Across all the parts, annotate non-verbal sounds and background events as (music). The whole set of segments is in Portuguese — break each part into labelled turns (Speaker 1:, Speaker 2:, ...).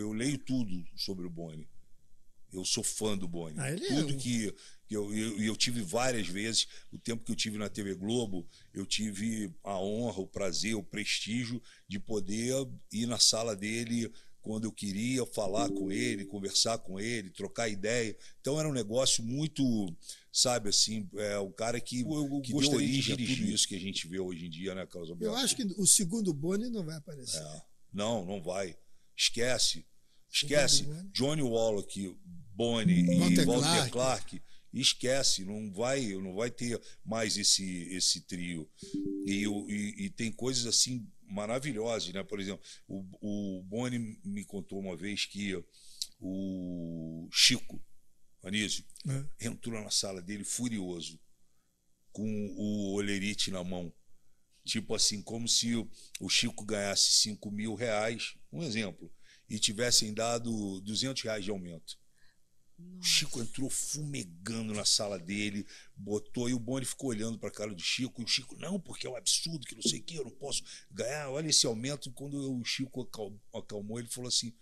Speaker 1: eu, leio tudo sobre o Boni. Eu sou fã do Boni. Ah, é tudo é que, que eu, eu, eu, tive várias vezes, o tempo que eu tive na TV Globo, eu tive a honra, o prazer, o prestígio de poder ir na sala dele quando eu queria, falar com ele, conversar com ele, trocar ideia. Então era um negócio muito, sabe, assim, é, o cara que, eu, que deu origem a é tudo isso que a gente vê hoje em dia, né, Carlos Eu acho
Speaker 2: que o segundo Boni não vai aparecer. É.
Speaker 1: Não, não vai. Esquece. Esquece. Tá Johnny Wallach, Bonnie e Walter Clark. Clark esquece, não vai, não vai ter mais esse esse trio. E, e, e tem coisas assim maravilhosas, né? Por exemplo, o, o Boni me contou uma vez que o Chico Anísio é. entrou na sala dele furioso com o olerite na mão. Tipo assim, como se o Chico ganhasse 5 mil reais, um exemplo, e tivessem dado 200 reais de aumento. Nossa. O Chico entrou fumegando na sala dele, botou e o Boni ficou olhando para a cara do Chico. E o Chico, não, porque é um absurdo, que não sei o que, eu não posso ganhar, olha esse aumento. E quando o Chico acalmou, acalmou ele falou assim: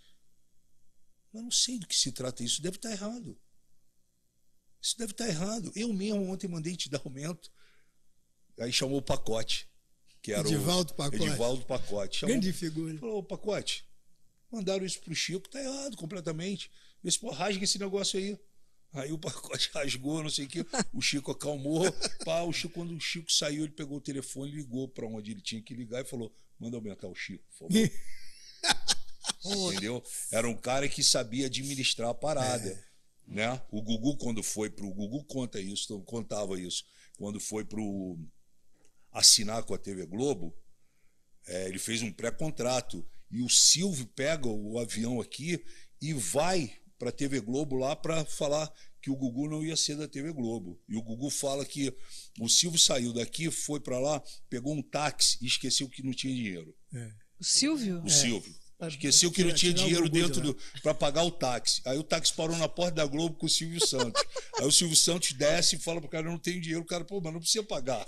Speaker 1: Mas não sei do que se trata isso, deve estar tá errado. Isso deve estar tá errado. Eu mesmo ontem mandei te dar aumento. Aí chamou o pacote que era Edivaldo o Pacote. Edivaldo Pacote. Chamou, Grande figura. Falou, Pacote, mandaram isso pro Chico, tá errado completamente. Vê se, pô, rasga esse negócio aí. Aí o pacote (laughs) rasgou, não sei o quê. O Chico acalmou. (laughs) Pá, o Chico, quando o Chico saiu, ele pegou o telefone, ligou para onde ele tinha que ligar e falou: manda aumentar o Chico, por favor. (laughs) Entendeu? Era um cara que sabia administrar a parada. É. Né? O Gugu, quando foi pro. O Gugu conta isso, contava isso. Quando foi pro assinar com a TV Globo, é, ele fez um pré-contrato. E o Silvio pega o avião aqui e vai para a TV Globo lá para falar que o Gugu não ia ser da TV Globo. E o Gugu fala que o Silvio saiu daqui, foi para lá, pegou um táxi e esqueceu que não tinha dinheiro.
Speaker 2: É. O Silvio? O é. Silvio. Esqueceu que não tinha dinheiro dentro né?
Speaker 1: para pagar o táxi. Aí o táxi parou na porta da Globo com o Silvio Santos. Aí o Silvio Santos desce e fala pro cara: não tenho dinheiro. O cara, pô, mas não precisa pagar.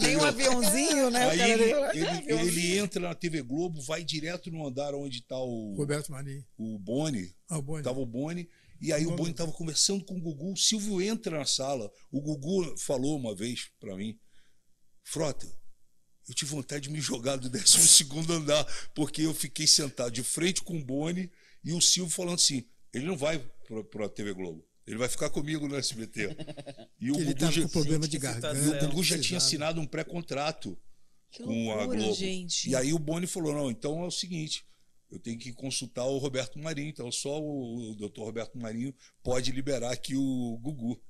Speaker 1: nem (laughs) um aviãozinho, né? Aí ele, ele, ele, entra na TV Globo, vai direto no andar onde tá o. Roberto Marinho. O Boni. Ah, o Boni. Tava o Boni. E aí o, o Boni estava conversando com o Gugu. O Silvio entra na sala. O Gugu falou uma vez para mim: Frota, eu tive vontade de me jogar do 12 andar, porque eu fiquei sentado de frente com o Boni e o Silvio falando assim: ele não vai para a TV Globo. Ele vai ficar comigo no SBT.
Speaker 2: (laughs) E o ele Gugu já, com problema de garganta. E o Gugu já tinha
Speaker 1: assinado um pré-contrato
Speaker 2: com a Globo. Gente. E aí o
Speaker 1: Boni falou: não, então é o seguinte, eu tenho que consultar o Roberto Marinho, então só o, o doutor Roberto Marinho pode liberar aqui o Gugu.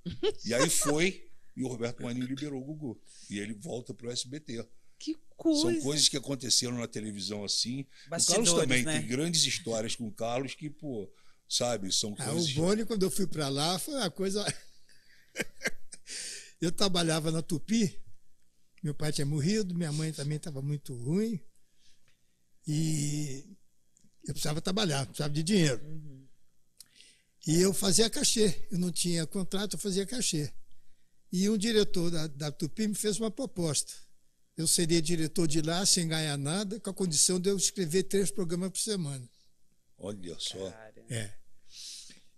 Speaker 1: E aí foi, e o Roberto Marinho liberou o Gugu. E ele volta para o SBT. Que coisa! São coisas que aconteceram na televisão assim. Bastidores, o Carlos também né? tem grandes histórias com o Carlos que, pô, sabe, são ah, coisas. o
Speaker 2: Boni, quando eu fui para lá, foi uma coisa. (laughs) eu trabalhava na Tupi, meu pai tinha morrido, minha mãe também estava muito ruim. E eu precisava trabalhar, precisava de dinheiro. Uhum. E eu fazia cachê, eu não tinha contrato, eu fazia cachê. E um diretor da, da Tupi me fez uma proposta eu seria diretor de lá sem ganhar nada, com a condição de eu escrever três programas por semana.
Speaker 1: Olha só.
Speaker 2: É.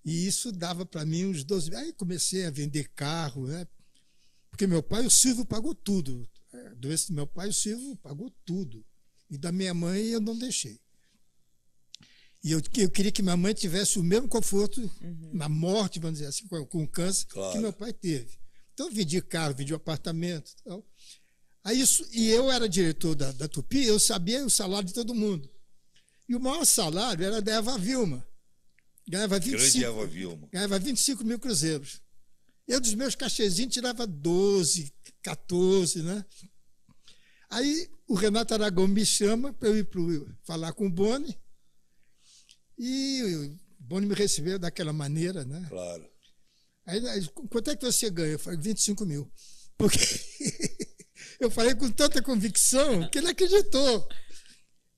Speaker 2: E isso dava para mim uns 12 Aí comecei a vender carro, né? Porque meu pai, o Silvio, pagou tudo. A é, doença do meu pai, o Silvio, pagou tudo. E da minha mãe eu não deixei. E eu, eu queria que minha mãe tivesse o mesmo conforto uhum. na morte, vamos dizer assim, com, com câncer, claro. que meu pai teve. Então eu vendi carro, vendi um apartamento. Então, Aí isso, e eu era diretor da, da Tupi, eu sabia o salário de todo mundo. E o maior salário era da Eva Vilma. Ganhava 25, Grande
Speaker 1: Eva Vilma.
Speaker 2: Ganhava 25 mil cruzeiros. Eu dos meus cachezinhos tirava 12, 14, né? Aí o Renato Aragão me chama para eu ir pro, falar com o Boni. E o Boni me recebeu daquela maneira, né? Claro. Aí, quanto é que você ganha? Eu falei, 25 mil. Porque eu falei com tanta convicção que ele acreditou.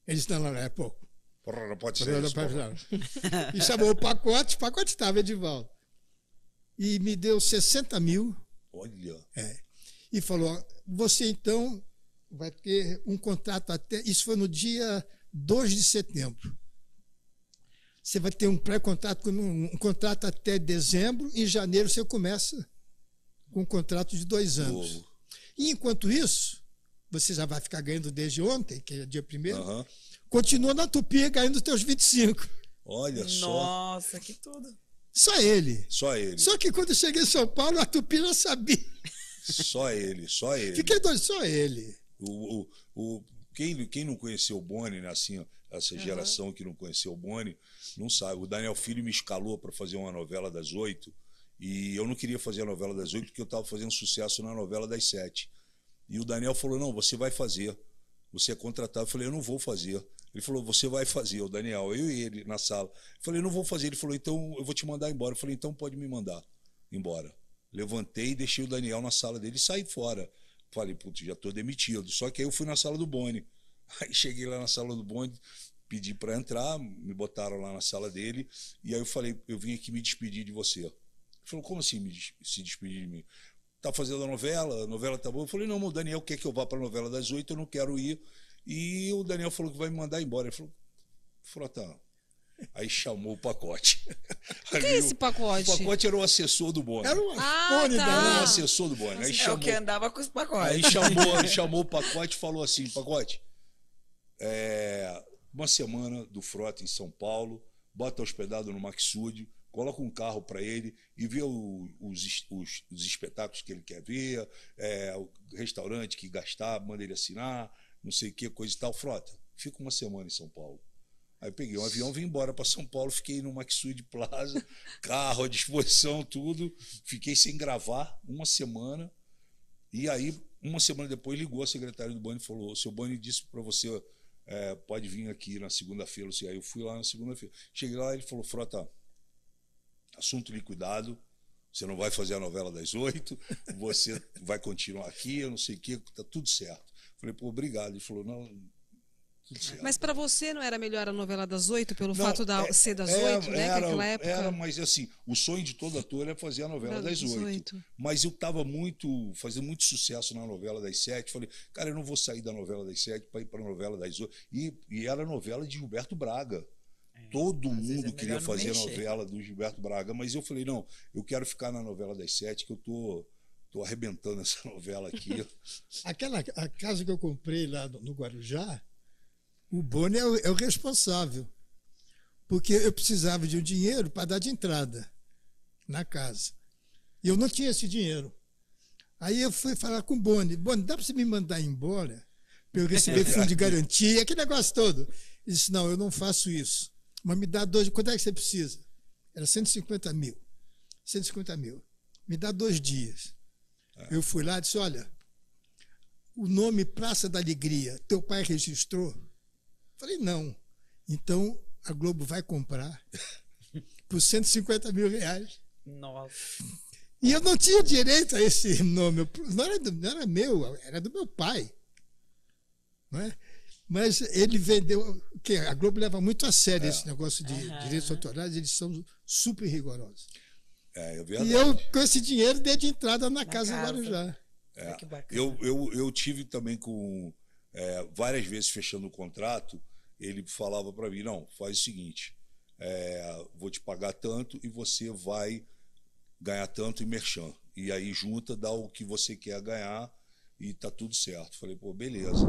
Speaker 2: Ele disse: não, não, é pouco.
Speaker 1: Porra, não pode ser. Porra, isso,
Speaker 2: porra. E chamou o pacote, o pacote estava Edivaldo E me deu 60 mil. Olha. É, e falou: você então vai ter um contrato até. Isso foi no dia 2 de setembro. Você vai ter um pré-contrato, um, um contrato até dezembro, em janeiro você começa com um contrato de dois anos. Novo. E enquanto isso, você já vai ficar ganhando desde ontem, que é dia primeiro, uhum. continua na Tupi ganhando os teus 25. Olha só. Nossa, que tudo. Só ele. Só ele. Só que quando eu cheguei em São Paulo,
Speaker 1: a Tupi já sabia. Só ele, só ele. Fiquei doido, só ele. O, o, o, quem, quem não conheceu o Boni, né, assim, essa uhum. geração que não conheceu o Boni, não sabe. O Daniel Filho me escalou para fazer uma novela das oito e eu não queria fazer a novela das oito, porque eu estava fazendo sucesso na novela das sete. E o Daniel falou: não, você vai fazer. Você é contratado. Eu falei: eu não vou fazer. Ele falou: você vai fazer, o Daniel, eu e ele na sala. Eu falei: não vou fazer. Ele falou: então eu vou te mandar embora. Eu falei: então pode me mandar embora. Levantei e deixei o Daniel na sala dele e saí fora. Falei: putz, já estou demitido. Só que aí eu fui na sala do Boni. (laughs) Aí cheguei lá na sala do Boni, pedi para entrar, me botaram lá na sala dele. E aí eu falei: eu vim aqui me despedir de você. Ele falou, como assim me, se despedir de mim? Tá fazendo a novela, a novela tá boa. Eu falei, não, mas o Daniel quer que eu vá para a novela das oito, eu não quero ir. E o Daniel falou que vai me mandar embora. Ele falou, Frotão. Aí chamou o pacote. O que é esse pacote? O pacote era o assessor do Boni. Era o ah, tá. Né? Era o assessor do Boni. Aí assim, é chamou, o que andava com os pacotes. Aí chamou, chamou o pacote e falou assim: pacote, é, uma semana do Frota em São Paulo, bota hospedado no Maxúdio coloca um carro para ele e vê o, os, os, os, espetáculos que ele quer ver, é, o restaurante que gastar, manda ele assinar, não sei o que, coisa e tal. Frota, fica uma semana em São Paulo. Aí eu peguei um avião, vim embora para São Paulo, fiquei no Maxud Plaza, (laughs) carro à disposição, tudo. Fiquei sem gravar uma semana. E aí, uma semana depois, ligou a secretária do Bani e falou: o seu Bani disse para você, é, pode vir aqui na segunda-feira. Aí eu fui lá na segunda-feira. Cheguei lá, ele falou: Frota, assunto liquidado, você não vai fazer a novela das oito, você (laughs) vai continuar aqui, eu não sei o quê, tá tudo certo. Falei, pô, obrigado. Ele falou, não,
Speaker 2: mas para você não era melhor a novela das oito, pelo não, fato da é, ser das é, oito, né? Era, época... era,
Speaker 1: mas assim, o sonho de todo ator era é fazer a novela era das oito. Mas eu estava muito, fazendo muito sucesso na novela das sete. Falei, cara, eu não vou sair da novela das sete para ir para a novela das oito. E, e era a novela de Gilberto Braga. É, todo é mundo é queria fazer a novela do Gilberto Braga, mas eu falei, não, eu quero ficar na novela das sete, que eu tô, tô arrebentando essa (laughs) novela aqui.
Speaker 2: (laughs) Aquela a casa que eu comprei lá no, no Guarujá, o Boni é o, é o, responsável. Porque eu precisava de um dinheiro para dar de entrada na casa. E eu não tinha esse dinheiro. Aí eu fui falar com o Boni, Boni, dá para você me mandar embora para eu receber (laughs) fundo de garantia, aquele negócio todo. Ele disse, não, eu não faço isso mas me dá dois. Quanto é que você precisa? Era 150 mil. 150 mil. Me dá dois dias. É. Eu fui lá e disse: Olha, o nome Praça da Alegria, teu pai registrou? Falei: Não. Então a Globo vai comprar (laughs) por 150 mil reais. Nossa. E eu não tinha direito a esse nome. Não era, não era meu, era do meu pai. Não é? Mas ele vendeu. Que a Globo leva muito a sério é. esse negócio de uhum. direitos autorais, eles são super rigorosos.
Speaker 1: É, é verdade. E eu,
Speaker 2: com esse dinheiro, dei de entrada na, na casa, casa do Guarujá.
Speaker 1: É. Eu, eu, eu tive também com. É, várias vezes fechando o contrato, ele falava para mim: não, faz o seguinte, é, vou te pagar tanto e você vai ganhar tanto em merchan. E aí junta, dá o que você quer ganhar e tá tudo certo. Falei: pô, beleza.